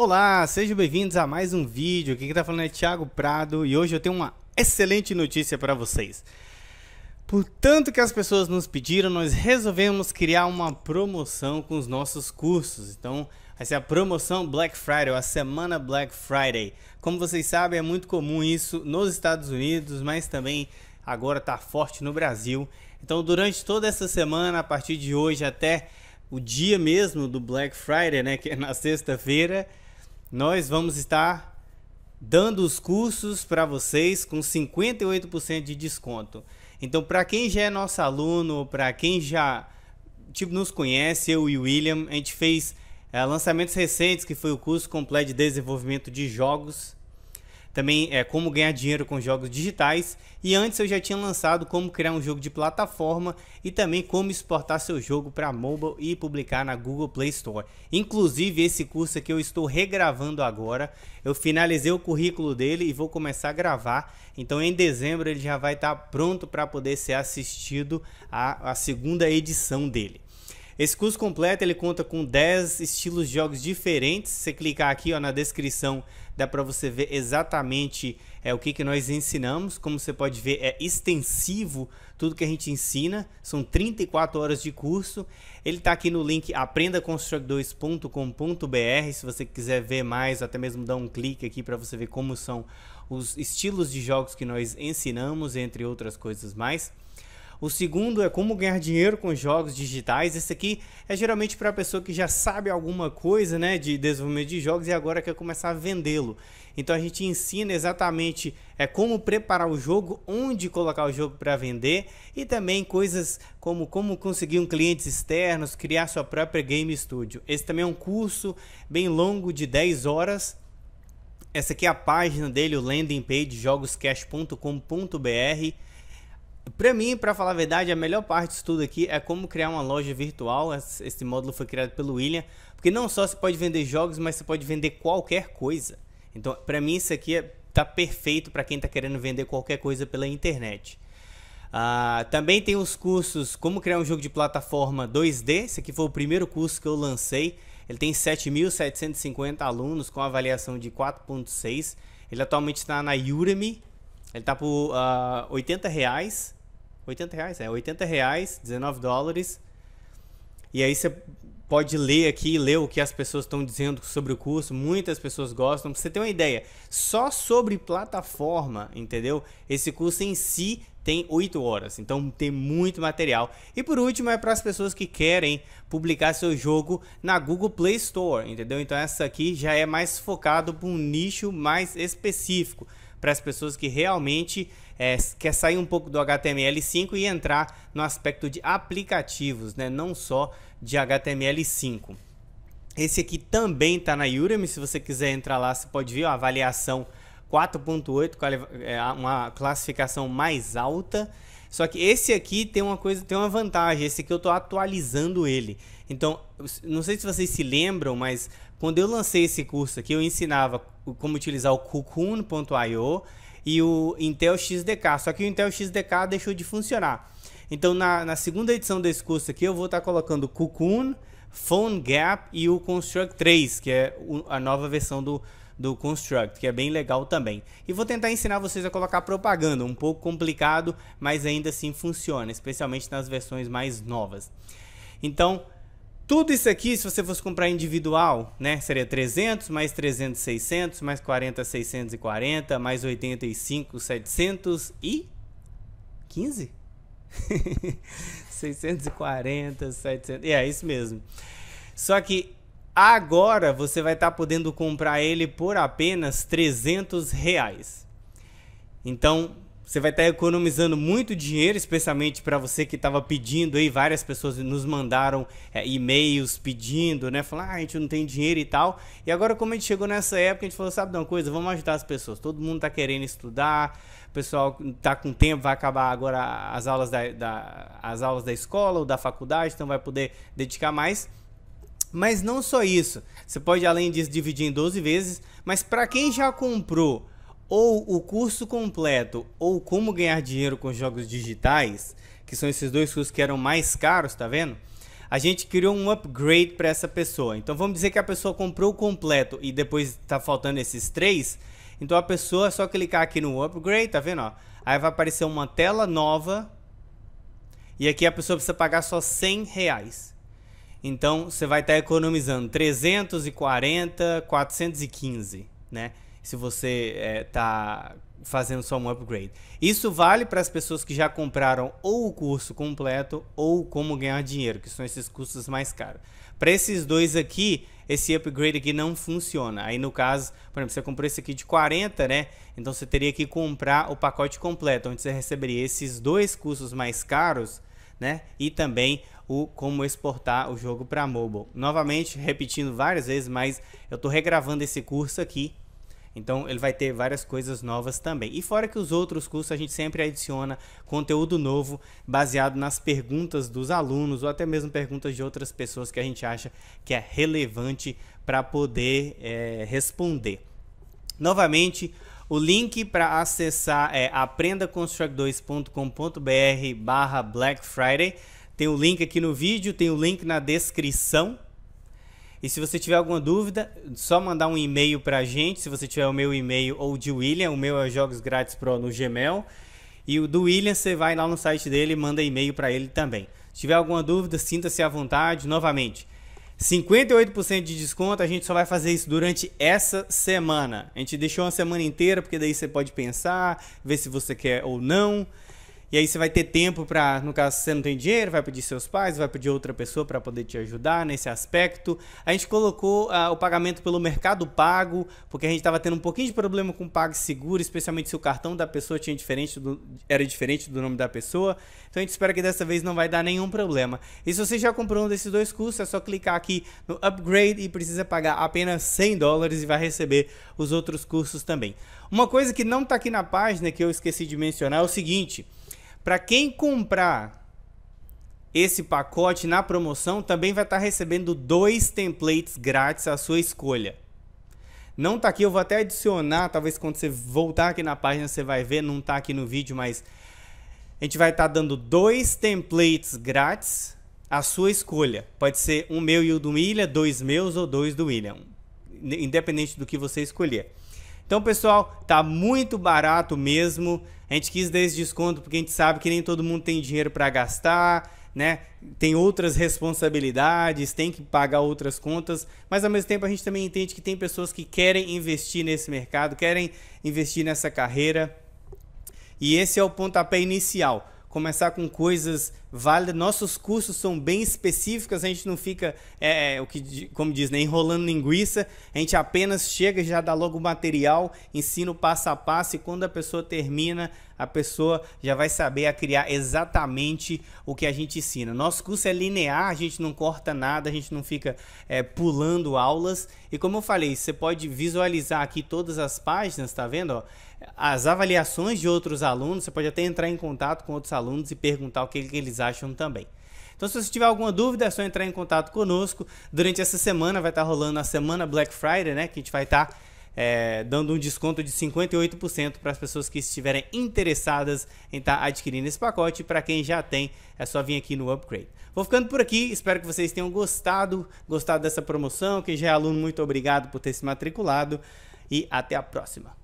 Olá, sejam bem-vindos a mais um vídeo. Aqui quem está falando é Thiago Prado e hoje eu tenho uma excelente notícia para vocês. Por tanto que as pessoas nos pediram, nós resolvemos criar uma promoção com os nossos cursos. Então, essa é a promoção Black Friday, a semana Black Friday. Como vocês sabem, é muito comum isso nos Estados Unidos, mas também agora está forte no Brasil. Então, durante toda essa semana, a partir de hoje até o dia mesmo do Black Friday, né, que é na sexta-feira, nós vamos estar dando os cursos para vocês com 58% de desconto. Então, para quem já é nosso aluno, para quem já tipo nos conhece, eu e o William, a gente fez é, lançamentos recentes, que foi o curso completo de desenvolvimento de jogos, também é como ganhar dinheiro com jogos digitais e antes eu já tinha lançado como criar um jogo de plataforma e também como exportar seu jogo para mobile e publicar na Google Play Store. Inclusive esse curso aqui eu estou regravando agora. Eu finalizei o currículo dele e vou começar a gravar. Então em dezembro ele já vai estar tá pronto para poder ser assistido à, a segunda edição dele. Esse curso completo ele conta com 10 estilos de jogos diferentes. Se você clicar aqui ó, na descrição dá para você ver exatamente é, o que, que nós ensinamos. Como você pode ver, é extensivo tudo que a gente ensina. São 34 horas de curso. Ele está aqui no link aprendaconstruct2.com.br. Se você quiser ver mais, até mesmo dá um clique aqui para você ver como são os estilos de jogos que nós ensinamos, entre outras coisas mais. O segundo é como ganhar dinheiro com jogos digitais. Esse aqui é geralmente para a pessoa que já sabe alguma coisa, né, de desenvolvimento de jogos e agora quer começar a vendê-lo. Então a gente ensina exatamente é como preparar o jogo, onde colocar o jogo para vender e também coisas como como conseguir um clientes externos, criar sua própria game studio. Esse também é um curso bem longo de 10 horas. Essa aqui é a página dele, o landing page jogoscash.com.br. Para mim, para falar a verdade, a melhor parte de tudo aqui é como criar uma loja virtual. Esse módulo foi criado pelo William, porque não só você pode vender jogos, mas você pode vender qualquer coisa. Então, para mim, isso aqui está é, tá perfeito para quem tá querendo vender qualquer coisa pela internet. Ah, também tem os cursos Como Criar um Jogo de Plataforma 2D. Esse aqui foi o primeiro curso que eu lancei. Ele tem 7.750 alunos com avaliação de 4.6. Ele atualmente está na Udemy. Ele está por uh, ah, 80 reais. 80 reais, é 80 reais, 19 dólares. E aí você pode ler aqui, ler o que as pessoas estão dizendo sobre o curso. Muitas pessoas gostam. Pra você ter uma ideia, só sobre plataforma, entendeu? Esse curso em si tem 8 horas, então tem muito material. E por último, é para as pessoas que querem publicar seu jogo na Google Play Store, entendeu? Então essa aqui já é mais focado para um nicho mais específico para as pessoas que realmente é, quer sair um pouco do HTML5 e entrar no aspecto de aplicativos, né? não só de HTML5. Esse aqui também está na Udemy, se você quiser entrar lá, você pode ver é, a avaliação 4.8, uma classificação mais alta. Só que esse aqui tem uma coisa, tem uma vantagem, esse aqui eu estou atualizando ele. Então, não sei se vocês se lembram, mas quando eu lancei esse curso aqui, eu ensinava como utilizar o cocoon.io e o Intel XDK. Só que o Intel XDK deixou de funcionar. Então, na, na segunda edição desse curso aqui, eu vou estar tá colocando Cocoon, PhoneGap e o Construct 3, que é a nova versão do, do Construct, que é bem legal também. E vou tentar ensinar vocês a colocar propaganda, um pouco complicado, mas ainda assim funciona, especialmente nas versões mais novas. Então, tudo isso aqui, se você fosse comprar individual, né, seria 300, mais 300, 600, mais 40, 640, mais 85, 700 e 15? 640, 700, é, é isso mesmo. Só que agora você vai estar tá podendo comprar ele por apenas 300 reais. Então, você vai estar tá economizando muito dinheiro, especialmente para você que estava pedindo aí. Várias pessoas nos mandaram é, e-mails pedindo, né? Falando, ah, a gente não tem dinheiro e tal. E agora, como a gente chegou nessa época, a gente falou: sabe de uma coisa? Vamos ajudar as pessoas. Todo mundo está querendo estudar, o pessoal está com tempo, vai acabar agora as aulas da, da, as aulas da escola ou da faculdade, então vai poder dedicar mais. Mas não só isso. Você pode, além disso, dividir em 12 vezes. Mas para quem já comprou ou o curso completo ou como ganhar dinheiro com jogos digitais, que são esses dois cursos que eram mais caros, tá vendo? A gente criou um upgrade para essa pessoa. Então vamos dizer que a pessoa comprou o completo e depois está faltando esses três. Então a pessoa é só clicar aqui no upgrade, tá vendo? Ó? Aí vai aparecer uma tela nova e aqui a pessoa precisa pagar só 100 reais. Então você vai estar tá economizando 340, 415, né? se você está eh, fazendo só um upgrade. Isso vale para as pessoas que já compraram ou o curso completo ou como ganhar dinheiro, que são esses cursos mais caros. Para esses dois aqui, esse upgrade aqui não funciona. Aí no caso, por exemplo, você comprou esse aqui de 40, né? Então você teria que comprar o pacote completo, onde você receberia esses dois cursos mais caros, né? E também o como exportar o jogo para mobile. Novamente, repetindo várias vezes, mas eu estou regravando esse curso aqui então ele vai ter várias coisas novas também. E fora que os outros cursos a gente sempre adiciona conteúdo novo baseado nas perguntas dos alunos ou até mesmo perguntas de outras pessoas que a gente acha que é relevante para poder é, responder. Novamente, o link para acessar é aprendaconstruct2.com.br barra Black Friday. Tem o link aqui no vídeo, tem o link na descrição e se você tiver alguma dúvida, só mandar um e-mail para a gente, se você tiver o meu e-mail ou o de William, o meu é Jogos Grátis Pro no Gmail. E o do William, você vai lá no site dele e manda e-mail para ele também. Se tiver alguma dúvida, sinta-se à vontade. Novamente, 58% de desconto, a gente só vai fazer isso durante essa semana. A gente deixou uma semana inteira, porque daí você pode pensar, ver se você quer ou não. E aí você vai ter tempo para, no caso, se você não tem dinheiro, vai pedir seus pais, vai pedir outra pessoa para poder te ajudar nesse aspecto. A gente colocou uh, o pagamento pelo Mercado Pago, porque a gente estava tendo um pouquinho de problema com o PagSeguro, especialmente se o cartão da pessoa tinha diferente do, era diferente do nome da pessoa. Então a gente espera que dessa vez não vai dar nenhum problema. E se você já comprou um desses dois cursos, é só clicar aqui no upgrade e precisa pagar apenas 100 dólares e vai receber os outros cursos também. Uma coisa que não está aqui na página que eu esqueci de mencionar é o seguinte, para quem comprar esse pacote na promoção, também vai estar tá recebendo dois templates grátis à sua escolha. Não tá aqui, eu vou até adicionar, talvez quando você voltar aqui na página você vai ver, não tá aqui no vídeo, mas a gente vai estar tá dando dois templates grátis à sua escolha. Pode ser um meu e o do William, dois meus ou dois do William, independente do que você escolher. Então, pessoal, tá muito barato mesmo. A gente quis dar esse desconto porque a gente sabe que nem todo mundo tem dinheiro para gastar, né? Tem outras responsabilidades, tem que pagar outras contas, mas ao mesmo tempo a gente também entende que tem pessoas que querem investir nesse mercado, querem investir nessa carreira. E esse é o pontapé inicial começar com coisas válidas. Nossos cursos são bem específicos, a gente não fica, é, é o que, como diz, né, enrolando linguiça. A gente apenas chega, já dá logo o material, ensina o passo a passo e quando a pessoa termina, a pessoa já vai saber a criar exatamente o que a gente ensina. Nosso curso é linear, a gente não corta nada, a gente não fica é, pulando aulas. E como eu falei, você pode visualizar aqui todas as páginas, tá vendo? Ó? As avaliações de outros alunos, você pode até entrar em contato com outros alunos e perguntar o que, que eles acham também. Então, se você tiver alguma dúvida, é só entrar em contato conosco. Durante essa semana vai estar rolando a semana Black Friday, né? Que a gente vai estar é, dando um desconto de 58% para as pessoas que estiverem interessadas em estar tá adquirindo esse pacote. Para quem já tem, é só vir aqui no upgrade. Vou ficando por aqui, espero que vocês tenham gostado, gostado dessa promoção. Quem já é aluno, muito obrigado por ter se matriculado e até a próxima.